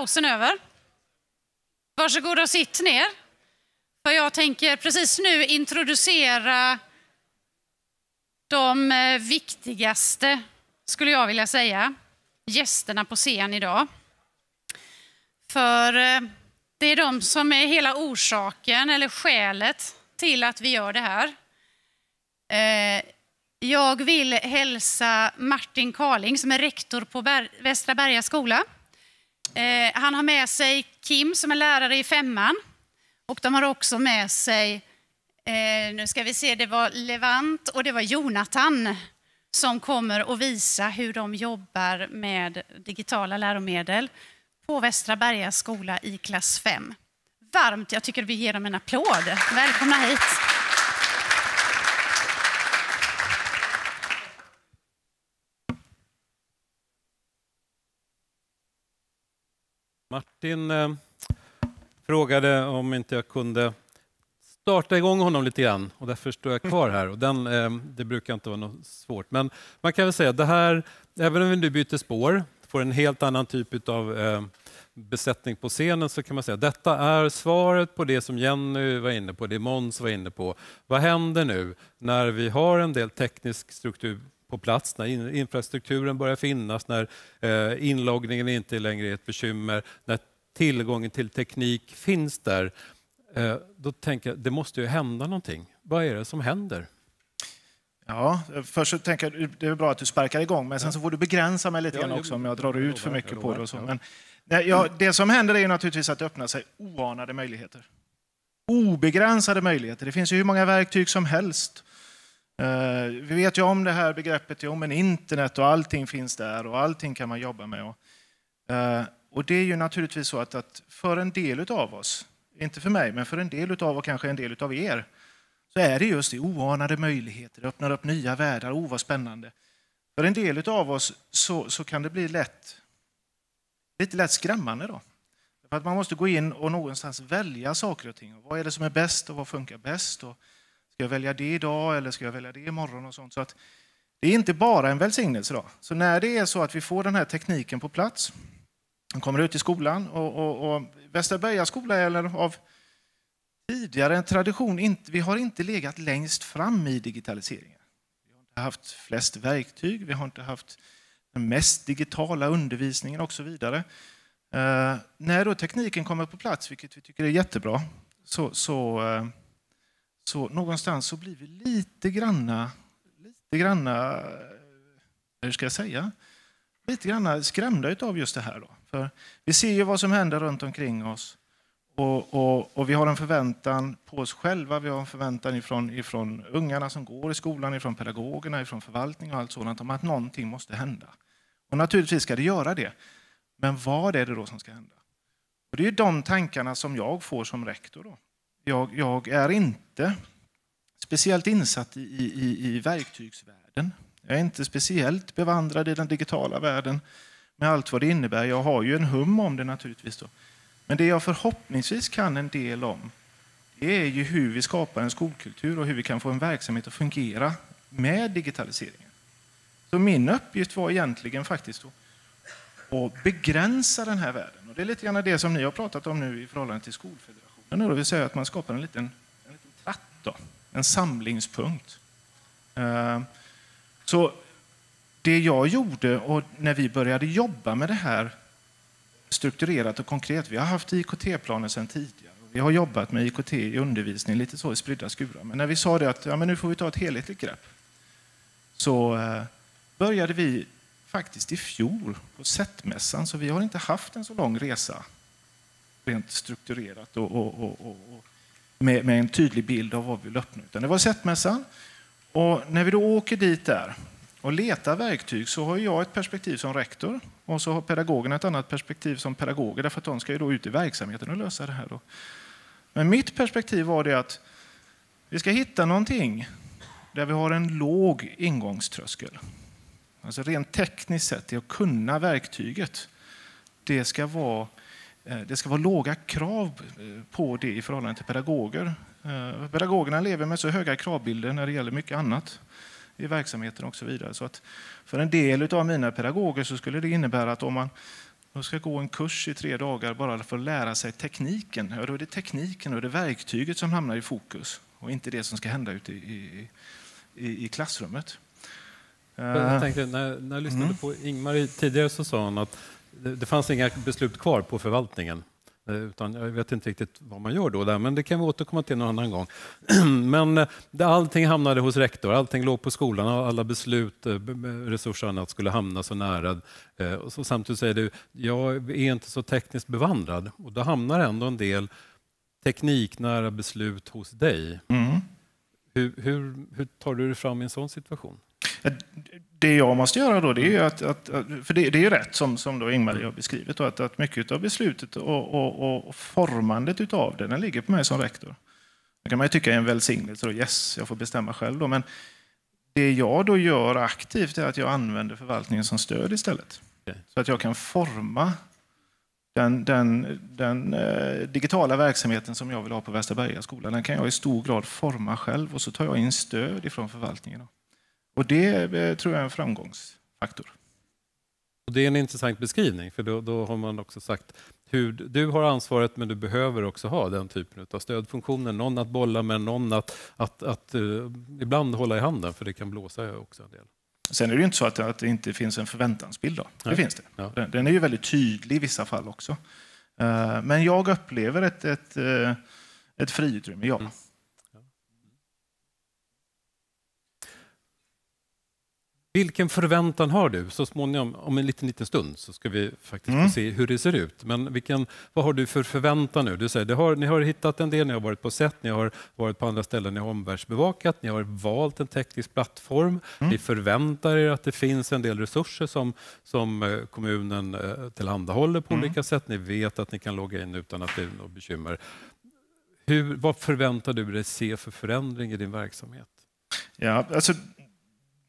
pausen över. Varsågoda och sitt ner. För jag tänker precis nu introducera de eh, viktigaste, skulle jag vilja säga, gästerna på scen idag. För eh, det är de som är hela orsaken eller skälet till att vi gör det här. Eh, jag vill hälsa Martin Karling som är rektor på Västra Berga skola Eh, han har med sig Kim som är lärare i femman. Och de har också med sig, eh, nu ska vi se, det var Levant och det var Jonathan som kommer att visa hur de jobbar med digitala läromedel på Västra Berga skola i klass 5. Varmt, jag tycker vi ger dem en applåd. Välkomna hit. Martin eh, frågade om inte jag kunde starta igång honom lite grann och därför står jag kvar här. Och den, eh, det brukar inte vara något svårt. Men man kan väl säga det även om vi nu byter spår, får en helt annan typ av eh, besättning på scenen så kan man säga att detta är svaret på det som Jenny var inne på, det Måns var inne på. Vad händer nu när vi har en del teknisk struktur på plats, när infrastrukturen börjar finnas, när eh, inloggningen inte längre är ett bekymmer, när tillgången till teknik finns där, eh, då tänker jag det måste ju hända någonting. Vad är det som händer? Ja, först så tänker jag det är bra att du sparkar igång, men sen så får du begränsa mig lite grann också om jag drar ut för mycket på det. Och så. Men, ja, det som händer är naturligtvis att det öppnar sig oanade möjligheter. Obegränsade möjligheter. Det finns ju hur många verktyg som helst Eh, vi vet ju om det här begreppet, jo men internet och allting finns där och allting kan man jobba med. Och eh, det är ju naturligtvis så att, att för en del av oss, inte för mig, men för en del av och kanske en del av er, så är det just det oanade möjligheter, det öppnar upp nya världar, o oh, vad spännande. För en del av oss så, så kan det bli lätt, lite lätt skrämmande då. För att man måste gå in och någonstans välja saker och ting. Vad är det som är bäst och vad funkar bäst? Och Ska jag välja det idag eller ska jag välja det imorgon och sånt. Så att det är inte bara en välsignelse. Då. Så när det är så att vi får den här tekniken på plats, den kommer ut i skolan och, och, och Västerberga skola är av tidigare en tradition, vi har inte legat längst fram i digitaliseringen. Vi har inte haft flest verktyg, vi har inte haft den mest digitala undervisningen och så vidare. Eh, när då tekniken kommer på plats, vilket vi tycker är jättebra, så, så eh, så någonstans så blir vi lite granna, lite granna, eh, hur ska jag säga, lite granna skrämda av just det här. Då. För vi ser ju vad som händer runt omkring oss och, och, och, vi har en förväntan på oss själva, vi har en förväntan ifrån, ifrån ungarna som går i skolan, ifrån pedagogerna, ifrån förvaltning och allt sådant om att någonting måste hända. Och naturligtvis ska det göra det. Men vad är det då som ska hända? Och det är de tankarna som jag får som rektor. Då. Jag, jag är inte speciellt insatt i, i, i verktygsvärlden. Jag är inte speciellt bevandrad i den digitala världen med allt vad det innebär. Jag har ju en hum om det naturligtvis. Då. Men det jag förhoppningsvis kan en del om det är ju hur vi skapar en skolkultur och hur vi kan få en verksamhet att fungera med digitaliseringen. Så min uppgift var egentligen faktiskt att, att begränsa den här världen. Och det är lite grann det som ni har pratat om nu i förhållande till skolföredrag. Men då vill säga att man skapar en liten, en liten tratt, då, en samlingspunkt. Eh, så det jag gjorde och när vi började jobba med det här strukturerat och konkret, vi har haft IKT-planer sedan tidigare. Vi har jobbat med IKT i undervisning, lite så i spridda skurar. Men när vi sa det att ja, men nu får vi ta ett helhetligt grepp, så eh, började vi faktiskt i fjol på SET-mässan, så vi har inte haft en så lång resa rent strukturerat och, och, och, och med, med, en tydlig bild av vad vi vill uppnå. Utan det var sättmässan. Och när vi då åker dit där och letar verktyg så har jag ett perspektiv som rektor och så har pedagogerna ett annat perspektiv som pedagoger därför att de ska ju då ut i verksamheten och lösa det här. Då. Men mitt perspektiv var det att vi ska hitta någonting där vi har en låg ingångströskel. Alltså rent tekniskt sett, det att kunna verktyget, det ska vara Eh, det ska vara låga krav eh, på det i förhållande till pedagoger. Eh, pedagogerna lever med så höga kravbilder när det gäller mycket annat i verksamheten och så vidare. Så att för en del av mina pedagoger så skulle det innebära att om man ska gå en kurs i tre dagar bara för att lära sig tekniken. Ja, då är det tekniken och det verktyget som hamnar i fokus och inte det som ska hända ute i, i, i klassrummet. Jag tänkte, när, när jag lyssnade mm. på Ingmar tidigare så sa hon att det fanns inga beslut kvar på förvaltningen. Eh, utan jag vet inte riktigt vad man gör då, där, men det kan vi återkomma till någon annan gång. Men eh, allting hamnade hos rektor, allting låg på skolan och alla beslut, eh, resurser och annat skulle hamna så nära. Och så samtidigt säger du, jag är inte så tekniskt bevandrad och då hamnar ändå en del tekniknära beslut hos dig. Mm. Hur, hur, hur tar du dig fram i en sån situation? Det jag måste göra då, det är ju att, att för det, det, är rätt som, som då Ingmarie har beskrivit, då, att, att mycket av beslutet och, och, och formandet utav det, den ligger på mig som rektor. Det kan man ju tycka är en välsignelse, då, yes, jag får bestämma själv då, men det jag då gör aktivt är att jag använder förvaltningen som stöd istället. Så att jag kan forma den, den, den eh, digitala verksamheten som jag vill ha på Västerberga skolan, den kan jag i stor grad forma själv och så tar jag in stöd ifrån förvaltningen. Och det eh, tror jag är en framgångsfaktor. Och det är en intressant beskrivning, för då, då har man också sagt hur du har ansvaret men du behöver också ha den typen av stödfunktioner. Någon att bolla med, någon att, att, att uh, ibland hålla i handen för det kan blåsa också en del. Sen är det inte så att, att det inte finns en förväntansbild. Då. Det finns det. Ja. Den, den, är ju väldigt tydlig i vissa fall också. Uh, men jag upplever ett, ett, ett friutrymme, ja. Mm. Vilken förväntan har du? Så småningom, om en liten, liten stund så ska vi faktiskt mm. få se hur det ser ut. Men vilken, vad har du för förväntan nu? Du säger, har, ni har hittat en del, ni har varit på set, ni har varit på andra ställen, ni har omvärldsbevakat, ni har valt en teknisk plattform. Mm. Ni förväntar er att det finns en del resurser som, som eh, kommunen eh, tillhandahåller på mm. olika sätt. Ni vet att ni kan logga in utan att det är något bekymmer. Hur, vad förväntar du dig se för förändring i din verksamhet? Ja, alltså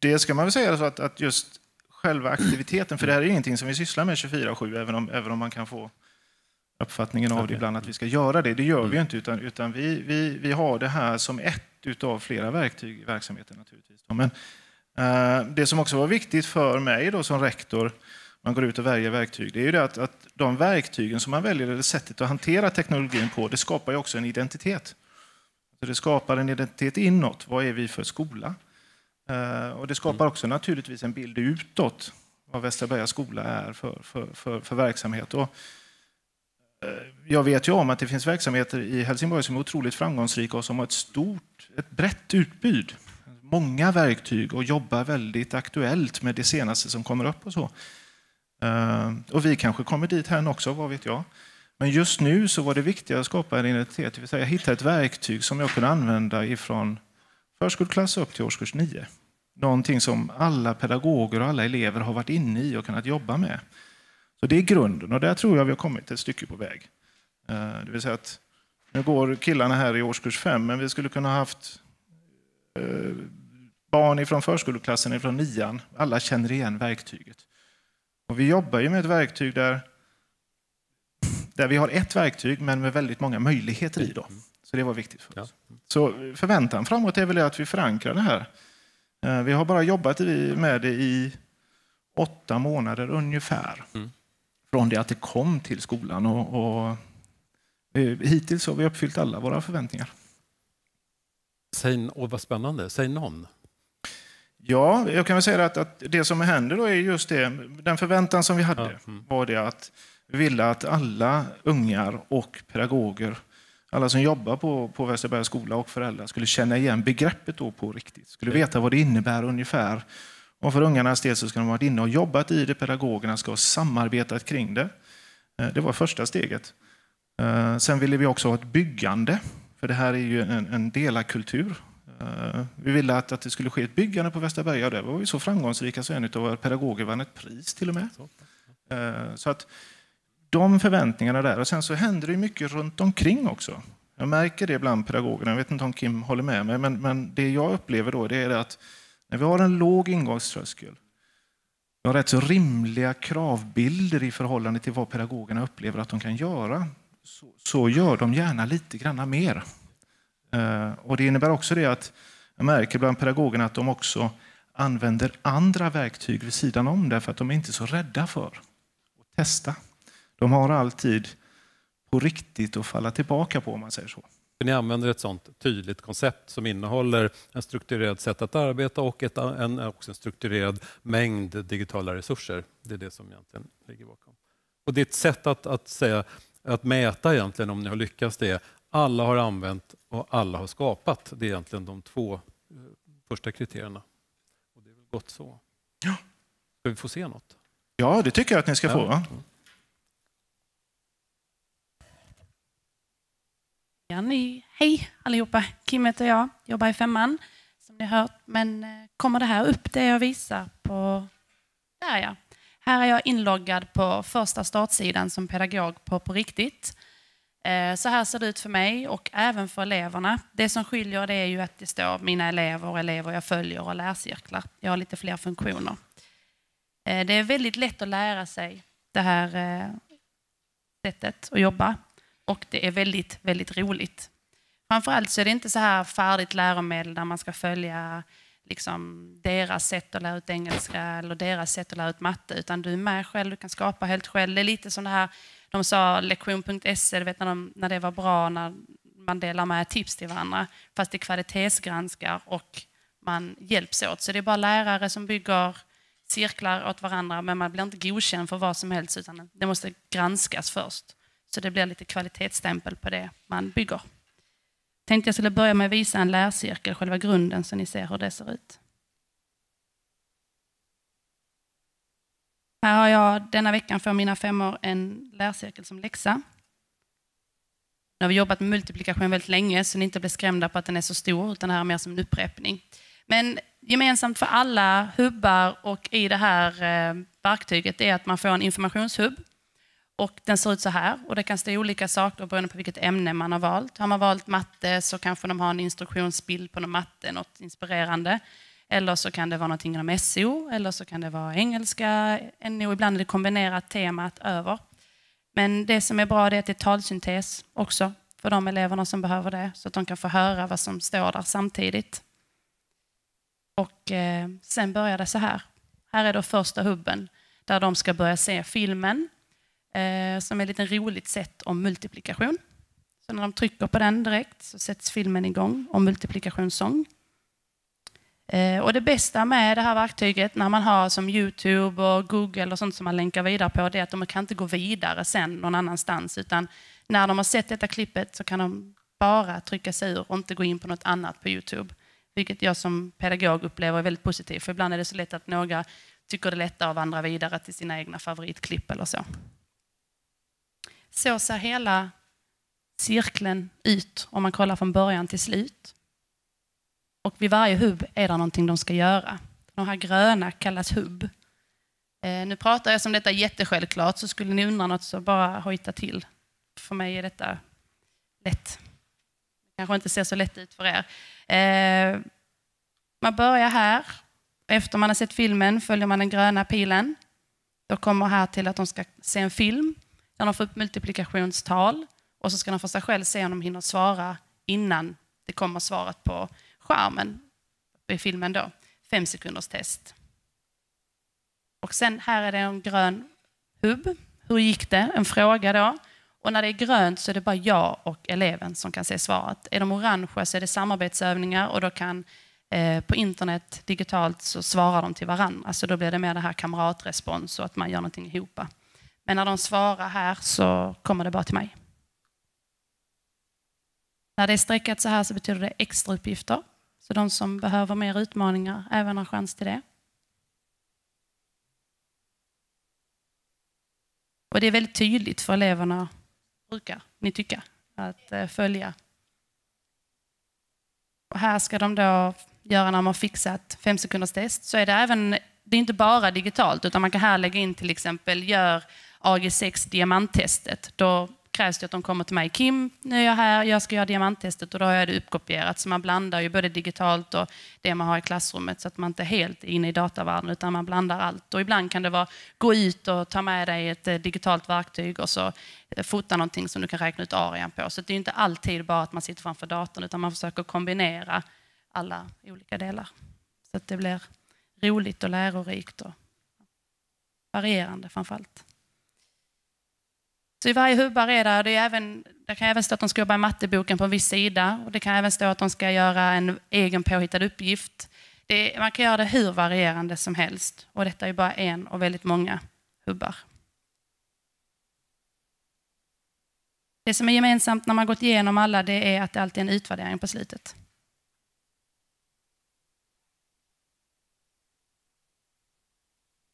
det ska man väl säga så att, att just själva aktiviteten, för det här är ingenting som vi sysslar med 24-7, även om, även om man kan få uppfattningen av det ibland att vi ska göra det. Det gör vi ju mm. inte, utan, utan vi, vi, vi har det här som ett av flera verktyg i verksamheten naturligtvis. Men, eh, det som också var viktigt för mig då som rektor, man går ut och väljer verktyg, det är ju det att, att de verktygen som man väljer, eller sättet att hantera teknologin på, det skapar ju också en identitet. Det skapar en identitet inåt. Vad är vi för skola? Eh, och det skapar också naturligtvis en bild utåt vad Västerberga skola är för, för, för, för verksamhet. Och eh, jag vet ju om att det finns verksamheter i Helsingborg som är otroligt framgångsrika och som har ett stort, ett brett utbud. Många verktyg och jobbar väldigt aktuellt med det senaste som kommer upp och så. Eh, och vi kanske kommer dit här också, vad vet jag. Men just nu så var det viktiga att skapa en identitet, det vill säga hitta ett verktyg som jag kunde använda ifrån förskoleklass upp till årskurs nio någonting som alla pedagoger och alla elever har varit inne i och kunnat jobba med. Så Det är grunden och där tror jag vi har kommit ett stycke på väg. Eh, det vill säga att nu går killarna här i årskurs fem, men vi skulle kunna ha haft eh, barn från förskoleklassen, från nian. Alla känner igen verktyget. Och vi jobbar ju med ett verktyg där, där vi har ett verktyg, men med väldigt många möjligheter i. Då. Mm. Så det var viktigt för oss. Så förväntan framåt är väl att vi förankrar det här Eh, vi har bara jobbat med det i åtta månader ungefär. Mm. Från det att det kom till skolan. Och, och, eh, hittills har vi uppfyllt alla våra förväntningar. Säg, och vad spännande. Säg någon. Ja, jag kan väl säga att, att det som händer då är just det, den förväntan som vi hade mm. var det att vi ville att alla ungar och pedagoger alla som jobbar på, på Västerbergs skola och föräldrar skulle känna igen begreppet då på riktigt, skulle veta vad det innebär ungefär. Och för ungarnas del så ska de ha varit inne och jobbat i det, pedagogerna ska ha samarbetat kring det. Eh, det var första steget. Eh, sen ville vi också ha ett byggande, för det här är ju en, en delarkultur. Eh, vi ville att, att det skulle ske ett byggande på Västerberga och där var vi så framgångsrika så en av våra pedagoger vann ett pris till och med. Så att de förväntningarna där. Och sen så händer det mycket runt omkring också. Jag märker det bland pedagogerna. Jag vet inte om Kim håller med mig, men, men det jag upplever då det är att när vi har en låg ingångströskel, vi har rätt så rimliga kravbilder i förhållande till vad pedagogerna upplever att de kan göra, så, så gör de gärna lite granna mer. Eh, och det innebär också det att jag märker bland pedagogerna att de också använder andra verktyg vid sidan om därför att de är inte så rädda för att testa. De har alltid på riktigt att falla tillbaka på om man säger så. Ni använder ett sånt tydligt koncept som innehåller en strukturerad sätt att arbeta och ett, en, också en strukturerad mängd digitala resurser. Det är det som egentligen ligger bakom. Och det är ett sätt att, att, säga, att mäta egentligen om ni har lyckats det är alla har använt och alla har skapat. Det är egentligen de två eh, första kriterierna. Och det är väl gott så. Ja. Ska vi få se något? Ja, det tycker jag att ni ska ja. få. Va? Ny. Hej allihopa! Kim heter jag, jobbar i femman som ni hört. Men eh, kommer det här upp, det jag visar på... Där ja. Här är jag inloggad på första startsidan som pedagog på På riktigt. Eh, så här ser det ut för mig och även för eleverna. Det som skiljer det är ju att det står mina elever elever jag följer och lärcirklar. Jag har lite fler funktioner. Eh, det är väldigt lätt att lära sig det här sättet att jobba och det är väldigt, väldigt roligt. Framförallt så är det inte så här färdigt läromedel där man ska följa liksom, deras sätt att lära ut engelska eller deras sätt att lära ut matte, utan du är med själv, du kan skapa helt själv. Det är lite som det här, de sa lektion.se, du vet när, de, när det var bra, när man delar med tips till varandra, fast det kvalitetsgranskar och man hjälps åt. Så det är bara lärare som bygger cirklar åt varandra, men man blir inte godkänd för vad som helst, utan det måste granskas först. Så det blir lite kvalitetsstämpel på det man bygger. Tänkte jag skulle börja med att visa en lärcirkel, själva grunden, så ni ser hur det ser ut. Här har jag denna veckan för mina femmor en lärcirkel som läxa. Nu har vi jobbat med multiplikation väldigt länge, så ni inte blir skrämda på att den är så stor, utan det här är mer som en upprepning. Men gemensamt för alla hubbar och i det här eh, verktyget är att man får en informationshubb och den ser ut så här och det kan stå olika saker beroende på vilket ämne man har valt. Har man valt matte så kanske de har en instruktionsbild på någon matte, något inspirerande. Eller så kan det vara någonting inom SO, eller så kan det vara engelska, NO, ibland är det kombinerat temat över. Men det som är bra är att det är talsyntes också för de eleverna som behöver det, så att de kan få höra vad som står där samtidigt. Och eh, sen börjar det så här. Här är då första hubben där de ska börja se filmen eh, som är ett lite roligt sätt om multiplikation. Så när de trycker på den direkt så sätts filmen igång om multiplikationssång. Eh, och det bästa med det här verktyget när man har som Youtube och Google och sånt som man länkar vidare på det är att de kan inte gå vidare sen någon annanstans utan när de har sett detta klippet så kan de bara trycka sig ur och inte gå in på något annat på Youtube. Vilket jag som pedagog upplever är väldigt positivt för ibland är det så lätt att några tycker det är lättare att vandra vidare till sina egna favoritklipp eller så. Så ser hela cirkeln ut om man kollar från början till slut. Och vid varje hubb är det någonting de ska göra. De här gröna kallas hubb. Eh, nu pratar jag som detta jättesjälvklart, så skulle ni undra något så bara hojta till. För mig är detta lätt. Det kanske inte ser så lätt ut för er. Eh, man börjar här. Efter man har sett filmen följer man den gröna pilen. Då kommer här till att de ska se en film där de får upp multiplikationstal och så ska de för sig själv se om de hinner svara innan det kommer svaret på skärmen i filmen då. Fem sekunders test. Och sen här är det en grön hubb. Hur gick det? En fråga då. Och när det är grönt så är det bara jag och eleven som kan se svaret. Är de orangea så är det samarbetsövningar och då kan eh, på internet digitalt så svarar de till varandra. Så då blir det mer det här kamratrespons och att man gör någonting ihop. Men när de svarar här så kommer det bara till mig. När det är streckat så här så betyder det extra uppgifter. Så de som behöver mer utmaningar även har chans till det. Och det är väldigt tydligt för eleverna, brukar ni tycka, att eh, följa. Och här ska de då göra när man har fixat fem sekunders test. Så är det även, det är inte bara digitalt, utan man kan här lägga in till exempel gör AG6 diamanttestet. Då krävs det att de kommer till mig. Kim, nu är jag här, jag ska göra diamanttestet och då har jag det uppkopierat. Så man blandar ju både digitalt och det man har i klassrummet så att man inte är helt inne i datavärlden utan man blandar allt. Och ibland kan det vara gå ut och ta med dig ett eh, digitalt verktyg och så eh, fota någonting som du kan räkna ut arean på. Så det är inte alltid bara att man sitter framför datorn utan man försöker kombinera alla olika delar. Så att det blir roligt och lärorikt och varierande framför allt. Så i varje hubbar är det, det, är även, det kan även stå att de ska jobba i matteboken på en viss sida och det kan även stå att de ska göra en egen påhittad uppgift. Det, man kan göra det hur varierande som helst och detta är bara en av väldigt många hubbar. Det som är gemensamt när man gått igenom alla det är att det alltid är en utvärdering på slutet.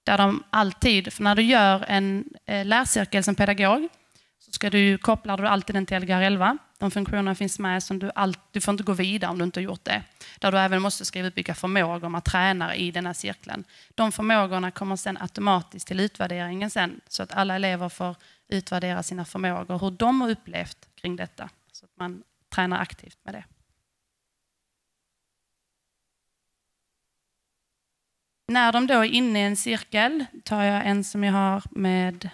Där de alltid, för när du gör en eh, lärcirkel som pedagog ska du, kopplar du alltid den till Lgr 11. De funktionerna finns med som du, all, du får inte gå vidare om du inte har gjort det. Där du även måste skriva ut vilka förmågor man tränar i den här cirkeln. De förmågorna kommer sen automatiskt till utvärderingen sen så att alla elever får utvärdera sina förmågor, hur de har upplevt kring detta. Så att man tränar aktivt med det. När de då är inne i en cirkel tar jag en som jag har med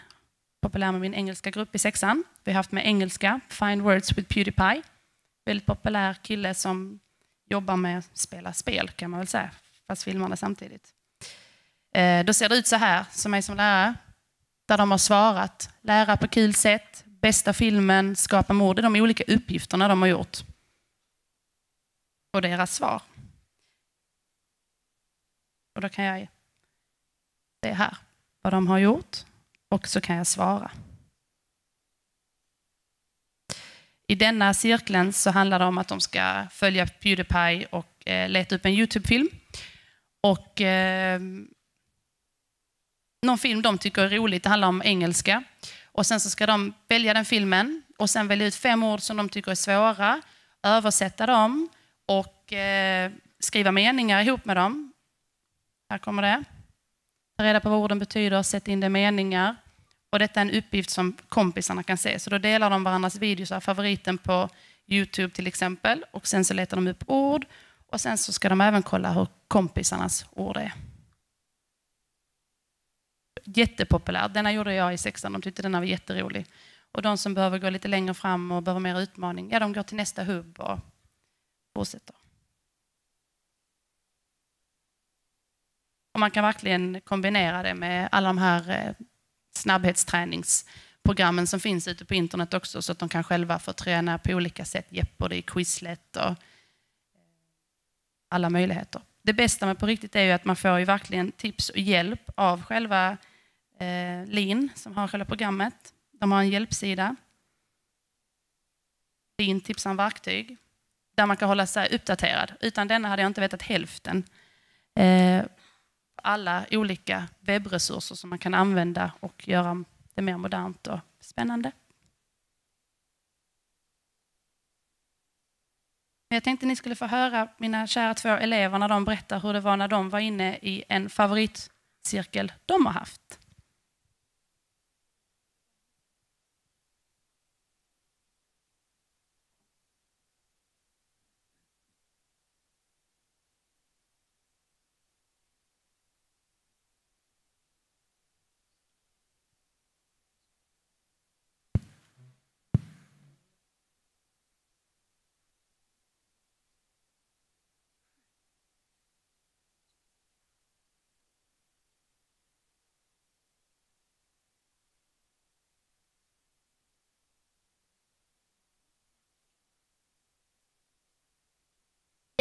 populär med min engelska grupp i sexan. Vi har haft med engelska, Find Words with Pewdiepie. Väldigt populär kille som jobbar med att spela spel kan man väl säga, fast filmarna samtidigt. Eh, då ser det ut så här, som mig som lärare, där de har svarat lära på kul sätt, bästa filmen, skapa mord, de olika uppgifterna de har gjort. Och deras svar. Och då kan jag se här vad de har gjort och så kan jag svara. I denna cirkeln så handlar det om att de ska följa Pewdiepie och eh, leta upp en Youtube-film. Och eh, någon film de tycker är roligt, det handlar om engelska. Och sen så ska de välja den filmen och sen välja ut fem ord som de tycker är svåra, översätta dem och eh, skriva meningar ihop med dem. Här kommer det. Ta reda på vad orden betyder, sätt in det meningar. Och detta är en uppgift som kompisarna kan se. Så då delar de varandras videos, favoriten på Youtube till exempel. Och sen så letar de upp ord. Och sen så ska de även kolla hur kompisarnas ord är. Jättepopulär. Denna gjorde jag i sexan. De tyckte den var jätterolig. Och de som behöver gå lite längre fram och behöver mer utmaning, ja de går till nästa hubb och fortsätter. Och man kan verkligen kombinera det med alla de här eh, snabbhetsträningsprogrammen som finns ute på internet också så att de kan själva få träna på olika sätt. Jeopardy, Quizlet och eh, alla möjligheter. Det bästa med På riktigt är ju att man får ju verkligen tips och hjälp av själva eh, LIN som har själva programmet. De har en hjälpsida. LIN tipsar om verktyg där man kan hålla sig uppdaterad. Utan denna hade jag inte vetat hälften. Eh, alla olika webbresurser som man kan använda och göra det mer modernt och spännande. Jag tänkte ni skulle få höra mina kära två elever när de berättar hur det var när de var inne i en favoritcirkel de har haft.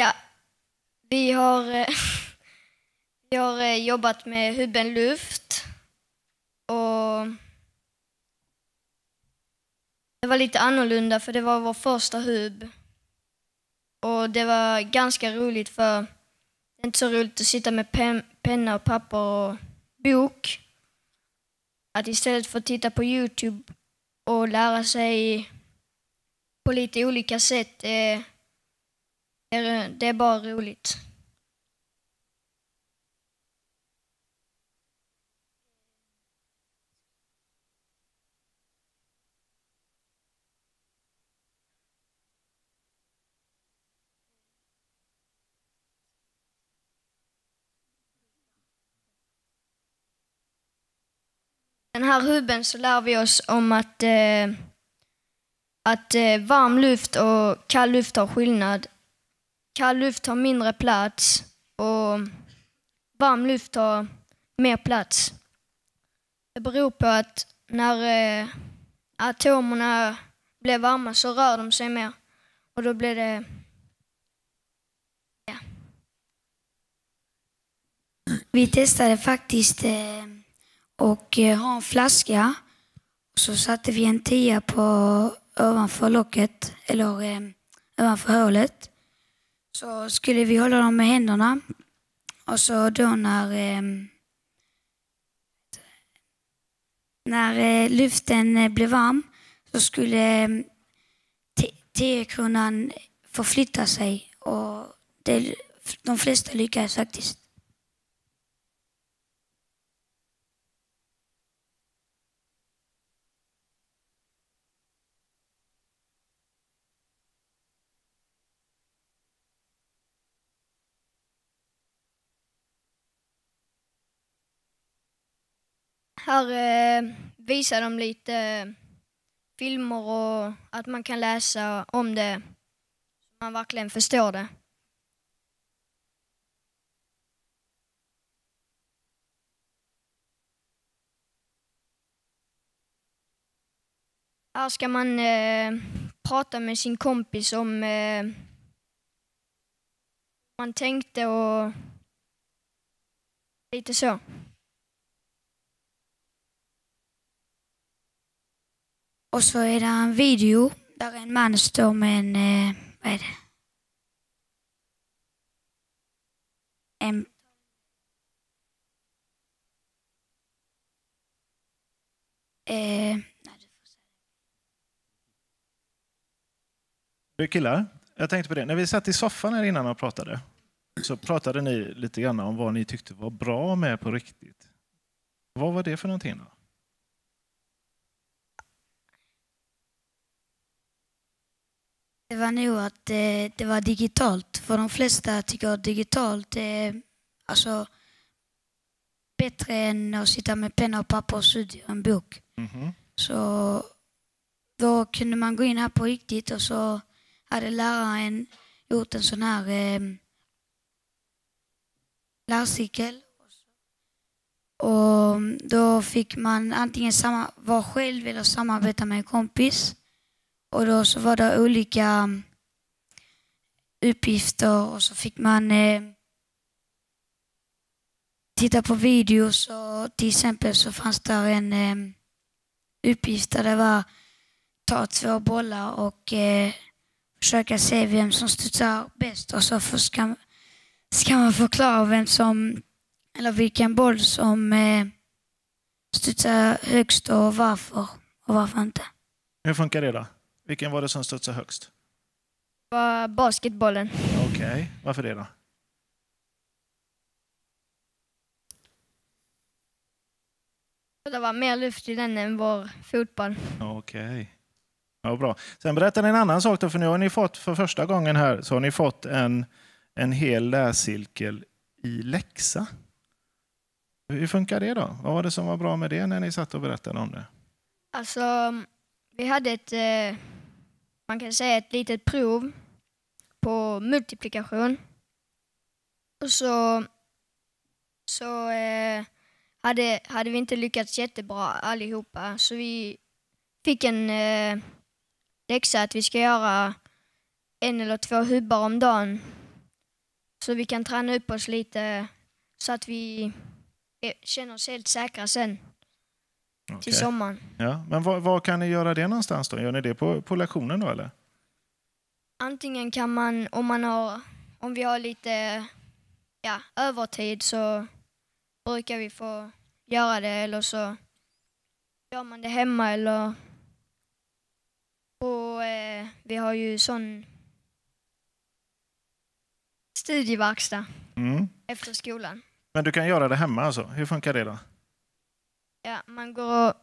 Ja, vi har, eh, vi har eh, jobbat med hubben luft och det var lite annorlunda för det var vår första hub. Och det var ganska roligt för det är inte så roligt att sitta med pen, penna och papper och bok. Att istället för att titta på Youtube och lära sig på lite olika sätt eh, det är bara roligt. den här hubben så lär vi oss om att, eh, att eh, varm luft och kall luft har skillnad Kall luft tar mindre plats och varm luft tar mer plats. Det beror på att när eh, atomerna blir varma så rör de sig mer och då blir det... Ja. Vi testade faktiskt eh, och eh, ha en flaska. Så satte vi en tia på ovanför locket, eller ovanför hålet så skulle vi hålla dem med händerna. Och så då när, ehm, när eh, luften eh, blev varm så skulle ehm, tiokronan förflytta sig. Och det, de flesta lyckades faktiskt. Här eh, visar de lite eh, filmer och att man kan läsa om det så man verkligen förstår det. Här ska man eh, prata med sin kompis om eh, man tänkte och lite så. Och så är det en video där en man står med en, eh, vad är det? En eh, du killar, jag tänkte på det. När vi satt i soffan här innan och pratade så pratade ni lite grann om vad ni tyckte var bra med På riktigt. Vad var det för någonting? Då? Det var nog att det, eh, det var digitalt. För de flesta tycker att digitalt är alltså, bättre än att sitta med penna och papper och studera en bok. Mm -hmm. Så då kunde man gå in här på riktigt och så hade läraren gjort en sån här eh, lärcirkel. Och då fick man antingen samma, vara själv eller samarbeta med en kompis. Och då så var det olika mm, uppgifter och så fick man eh, titta på videos och till exempel så fanns där en eh, uppgift där det var ta två bollar och eh, försöka se vem som studsar bäst och så ska, ska man förklara vem som, eller vilken boll som eh, studsar högst och varför och varför inte. Hur funkar det då? Vilken var det som studsade högst? basketbollen. Okej, okay. varför det då? Det var mer luft i den än vår fotboll. Okej. Okay. Ja, bra. Sen berättar ni en annan sak, då, för nu har ni fått för första gången här så har ni fått en, en hel lärcirkel i läxa. Hur funkar det då? Vad var det som var bra med det när ni satt och berättade om det? Alltså, vi hade ett eh man kan säga ett litet prov på multiplikation. Och så, så eh, hade, hade vi inte lyckats jättebra allihopa så vi fick en eh, läxa att vi ska göra en eller två hubbar om dagen så vi kan träna upp oss lite så att vi eh, känner oss helt säkra sen. Okay. Till sommaren. Ja. Men var, var, kan ni göra det någonstans då? Gör ni det på, på lektionen då eller? Antingen kan man, om man har, om vi har lite ja, övertid så brukar vi få göra det eller så gör man det hemma eller och eh, vi har ju sån studieverkstad mm. efter skolan. Men du kan göra det hemma alltså? Hur funkar det då? Ja, man går och,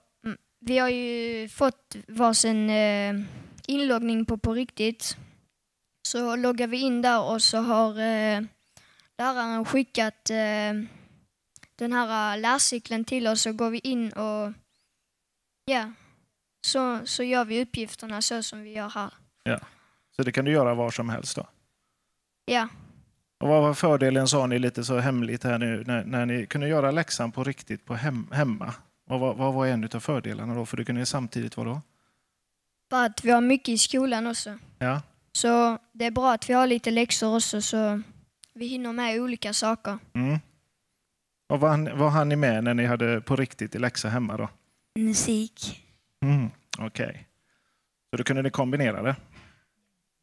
Vi har ju fått varsin eh, inloggning på På riktigt. Så loggar vi in där och så har eh, läraren skickat eh, den här eh, lärcykeln till oss så går vi in och ja, så, så gör vi uppgifterna så som vi gör här. Ja. Så det kan du göra var som helst då? Ja. Och vad var fördelen, sa ni lite så hemligt här nu, när, när ni kunde göra läxan på riktigt på hem, hemma? Och vad, vad var en av fördelarna då? För du kunde samtidigt vadå? Bara att vi har mycket i skolan också. Ja. Så det är bra att vi har lite läxor också så vi hinner med olika saker. Mm. Och vad, vad hann ni med när ni hade på riktigt i läxa hemma då? Musik. Mm, Okej. Okay. Så då kunde ni kombinera det?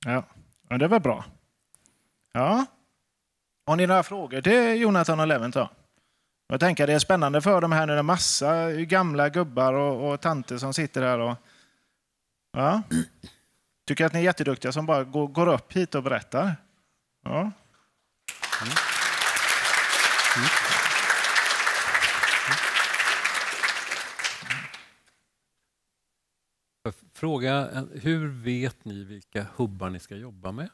Ja, ja det var bra. Ja. Har ni några frågor till Jonathan och Levent då? Jag tänker det är spännande för dem här nu, En massa gamla gubbar och, och tanter som sitter här. Och, ja. Tycker att ni är jätteduktiga som bara går, går upp hit och berättar. Ja. Mm. Mm. Fråga, hur vet ni vilka hubbar ni ska jobba med?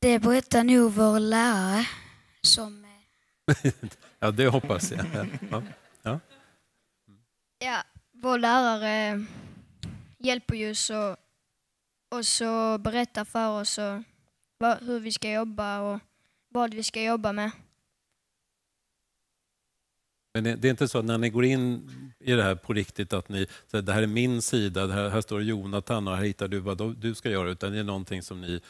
Det berättar nog vår lärare som ja, det hoppas jag. Ja. Ja. ja, vår lärare hjälper ju så, och så berättar för oss och, hur vi ska jobba och vad vi ska jobba med. Men det är inte så att när ni går in i det här på riktigt att ni säger det här är min sida, här, här, står Jonathan och här hittar du vad du ska göra. Utan det är någonting som ni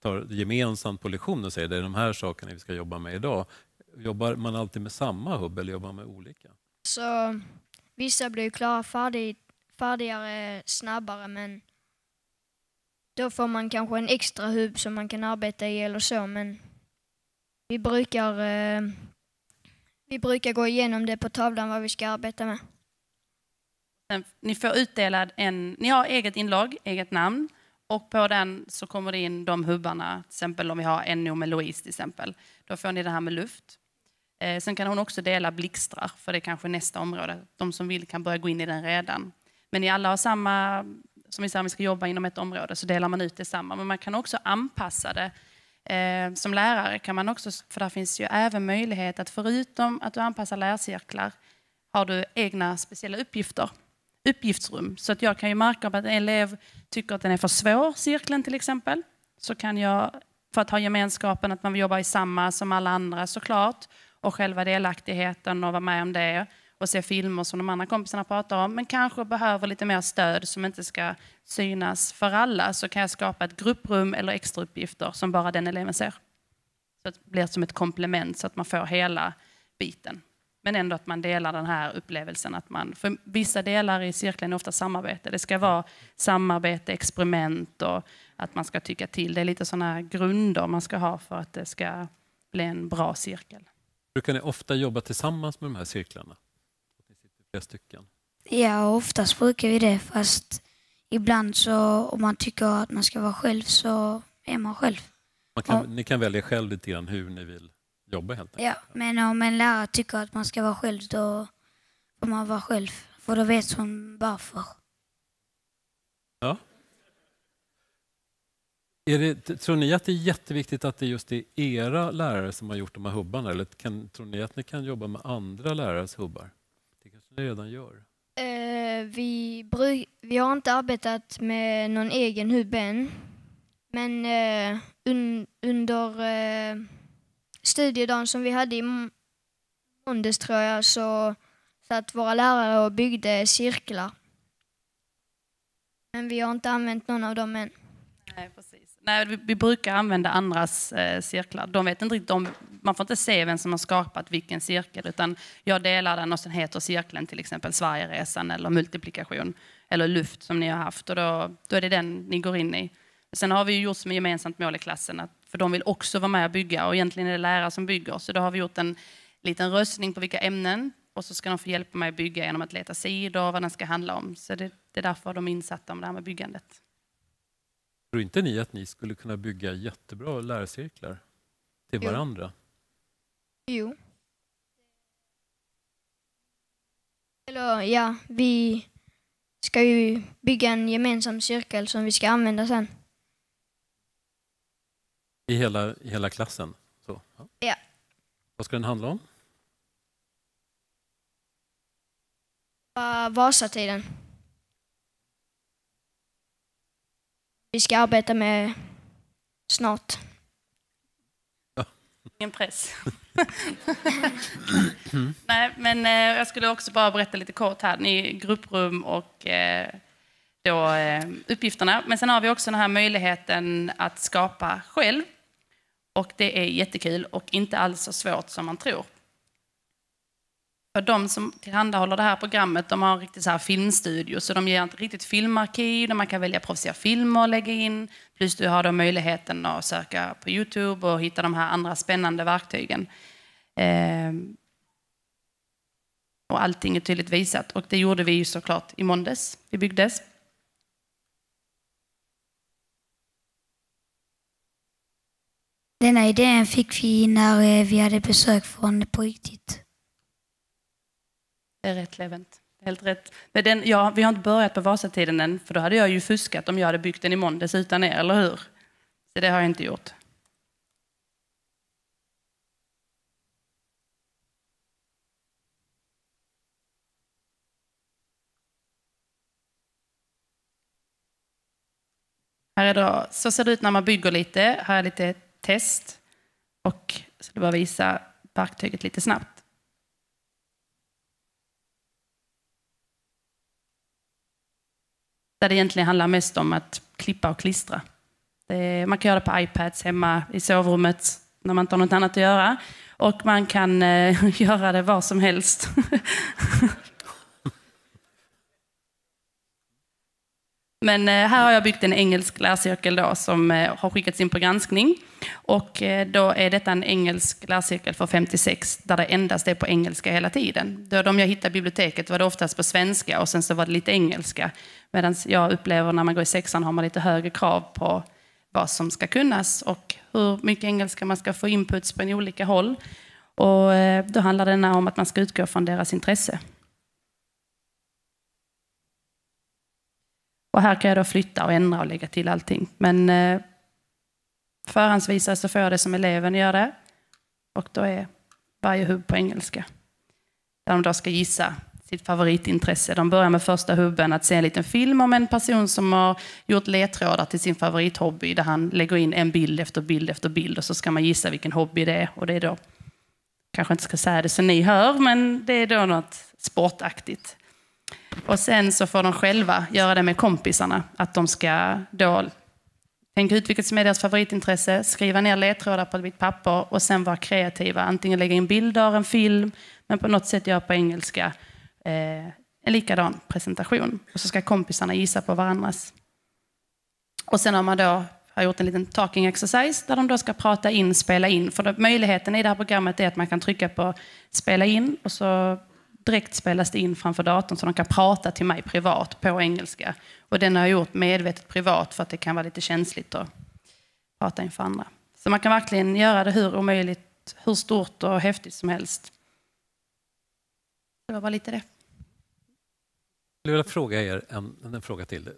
tar gemensamt på lektionen och säger det är de här sakerna vi ska jobba med idag. Jobbar man alltid med samma hubb eller jobbar man med olika? Så vissa blir klara färdig, färdigare snabbare men då får man kanske en extra hubb som man kan arbeta i eller så men vi brukar, eh, vi brukar gå igenom det på tavlan vad vi ska arbeta med. Ni får utdelad en, ni har eget inlag, eget namn och på den så kommer det in de hubbarna, till exempel om vi har NO med Louise till exempel. Då får ni det här med luft. Eh, sen kan hon också dela blixtrar, för det är kanske nästa område. De som vill kan börja gå in i den redan. Men ni alla har samma, som vi säger, om vi ska jobba inom ett område så delar man ut detsamma. Men man kan också anpassa det. Eh, som lärare kan man också, för där finns ju även möjlighet att förutom att du anpassar lärcirklar har du egna speciella uppgifter uppgiftsrum. Så att jag kan ju märka om en elev tycker att den är för svår, cirkeln till exempel, så kan jag, för att ha gemenskapen, att man vill jobba i samma som alla andra såklart, och själva delaktigheten och vara med om det och se filmer som de andra kompisarna pratar om men kanske behöver lite mer stöd som inte ska synas för alla så kan jag skapa ett grupprum eller extrauppgifter som bara den eleven ser. Så det blir som ett komplement så att man får hela biten. Men ändå att man delar den här upplevelsen. Att man, för vissa delar i cirkeln är ofta samarbete. Det ska vara samarbete, experiment och att man ska tycka till. Det är lite sådana grunder man ska ha för att det ska bli en bra cirkel. Brukar ni ofta jobba tillsammans med de här cirklarna? Ni sitter flera stycken. Ja, oftast brukar vi det, fast ibland så om man tycker att man ska vara själv så är man själv. Man kan, ja. Ni kan välja själv lite grann hur ni vill jobba helt enkelt. Ja, men om en lärare tycker att man ska vara själv då får man vara själv, för då vet hon varför. Ja, det, tror ni att det är jätteviktigt att det just är era lärare som har gjort de här hubbarna? Eller kan, tror ni att ni kan jobba med andra lärares hubbar? Det kanske ni redan gör? Eh, vi, bry, vi har inte arbetat med någon egen hubb än. Men eh, un, under eh, studiedagen som vi hade i måndags tror jag så satt våra lärare och byggde cirklar. Men vi har inte använt någon av dem än. Nej, Nej, vi, vi brukar använda andras eh, cirklar. De vet inte de, man får inte se vem som har skapat vilken cirkel, utan jag delar den och sen heter cirkeln till exempel Sverigeresan eller multiplikation eller luft som ni har haft och då, då är det den ni går in i. Sen har vi gjort som ett gemensamt mål i klassen, att, för de vill också vara med och bygga och egentligen är det lärare som bygger, så då har vi gjort en liten röstning på vilka ämnen och så ska de få hjälpa mig att bygga genom att leta sidor och vad den ska handla om. Så det, det är därför de är insatta om det här med byggandet. Tror inte ni att ni skulle kunna bygga jättebra lärcirklar till jo. varandra? Jo. Eller ja, vi ska ju bygga en gemensam cirkel som vi ska använda sen. I hela, i hela klassen? Så, ja. ja. Vad ska den handla om? Vasatiden. vi ska arbeta med snart. Ingen press. Nej, men eh, jag skulle också bara berätta lite kort här. Ni grupprum och eh, då, eh, uppgifterna. Men sen har vi också den här möjligheten att skapa själv. Och det är jättekul och inte alls så svårt som man tror för de som tillhandahåller det här programmet, de har en riktig så här filmstudio, så de ger ett riktigt filmarkiv där man kan välja proffsiga filmer och lägga in. Plus du har då möjligheten att söka på Youtube och hitta de här andra spännande verktygen. Ehm. Och allting är tydligt visat och det gjorde vi ju såklart i måndags. Vi byggdes. Denna idén fick vi när eh, vi hade besök från På riktigt. Det är rätt, Levent. Helt rätt. Men den, ja, vi har inte börjat på Vasatiden än, för då hade jag ju fuskat om jag hade byggt den i måndags utan er, eller hur? Så det har jag inte gjort. Här är då, så ser det ut när man bygger lite. Här är lite test. Och så ska jag bara visa verktyget lite snabbt. Där det egentligen handlar mest om att klippa och klistra. Är, man kan göra det på iPads hemma i sovrummet när man inte har något annat att göra. Och man kan eh, göra det var som helst. Men eh, här har jag byggt en engelsk lärcirkel då, som eh, har skickats in på granskning. Och eh, då är detta en engelsk lärcirkel för 56 där det endast är på engelska hela tiden. Då de jag hittade i biblioteket var det oftast på svenska och sen så var det lite engelska. Medan jag upplever när man går i sexan har man lite högre krav på vad som ska kunnas och hur mycket engelska man ska få inputs på en olika håll. Och eh, då handlar det om att man ska utgå från deras intresse. Och här kan jag då flytta och ändra och lägga till allting. Men eh, förhandsvisa så får jag det som eleven gör det. Och då är varje hubb på engelska. Där de då ska gissa sitt favoritintresse. De börjar med första hubben, att se en liten film om en person som har gjort ledtrådar till sin favorithobby där han lägger in en bild efter bild efter bild och så ska man gissa vilken hobby det är. Och det är då, kanske inte ska säga det så ni hör, men det är då något sportaktigt. Och sen så får de själva göra det med kompisarna, att de ska då tänka ut vilket som är deras favoritintresse, skriva ner ledtrådar på mitt papper och sen vara kreativa. Antingen lägga in bilder, en film, men på något sätt göra på engelska Eh, en likadan presentation. Och så ska kompisarna gissa på varandras. Och sen har man då har gjort en liten talking exercise där de då ska prata in, spela in. För då, möjligheten i det här programmet är att man kan trycka på spela in och så direkt spelas det in framför datorn så de kan prata till mig privat på engelska. Och den har jag gjort medvetet privat för att det kan vara lite känsligt att prata inför andra. Så man kan verkligen göra det hur omöjligt, hur stort och häftigt som helst. Det var bara lite det. Jag vill fråga er en, en fråga till.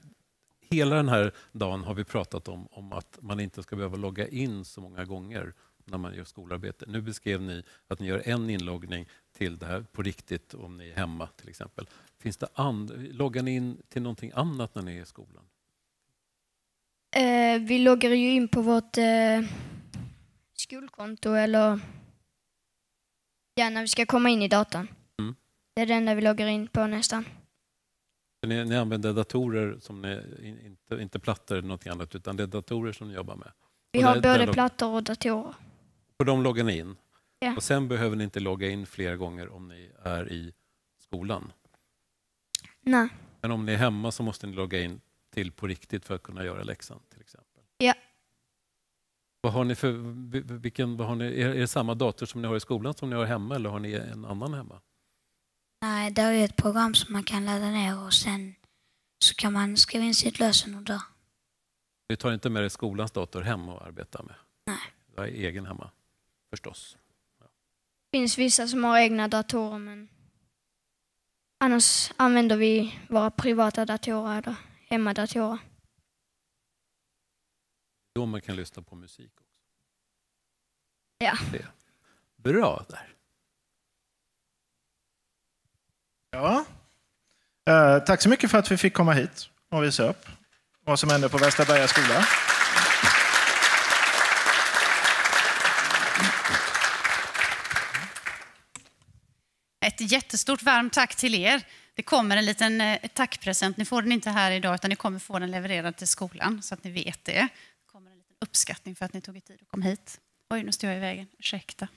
Hela den här dagen har vi pratat om, om att man inte ska behöva logga in så många gånger när man gör skolarbete. Nu beskrev ni att ni gör en inloggning till det här på riktigt om ni är hemma till exempel. Finns det and- loggar ni in till någonting annat när ni är i skolan? Eh, vi loggar ju in på vårt eh, skolkonto eller ja, när vi ska komma in i datan. Det är det enda vi loggar in på nästan. Ni, ni använder datorer, som ni, inte, inte plattor eller något annat, utan det är datorer som ni jobbar med? Vi har där, både där plattor och datorer. På dem loggar ni in? Ja. Och sen behöver ni inte logga in flera gånger om ni är i skolan? Nej. Men om ni är hemma så måste ni logga in till på riktigt för att kunna göra läxan till exempel? Ja. Vad har ni för, vilken, vad har ni, är det samma dator som ni har i skolan som ni har hemma eller har ni en annan hemma? Nej, det är ju ett program som man kan ladda ner och sen så kan man skriva in sitt lösenord där. Du tar inte med dig skolans dator hem och arbetar med? Nej. Du har egen hemma, förstås? Ja. Det finns vissa som har egna datorer men annars använder vi våra privata datorer eller hemmadatorer. Då man kan lyssna på musik också? Ja. Det. Bra där. Ja. Eh, tack så mycket för att vi fick komma hit och visa upp vad som händer på Västra Berga skola. Ett jättestort varmt tack till er. Det kommer en liten eh, tackpresent. Ni får den inte här idag, utan ni kommer få den levererad till skolan, så att ni vet det. Det kommer en liten uppskattning för att ni tog er tid och kom hit. Oj, nu står jag i vägen. Ursäkta.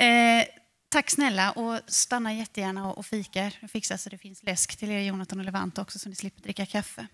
Eh, Tack snälla och stanna jättegärna och fika. Det fixar så det finns läsk till er Jonathan och Levant också så ni slipper dricka kaffe.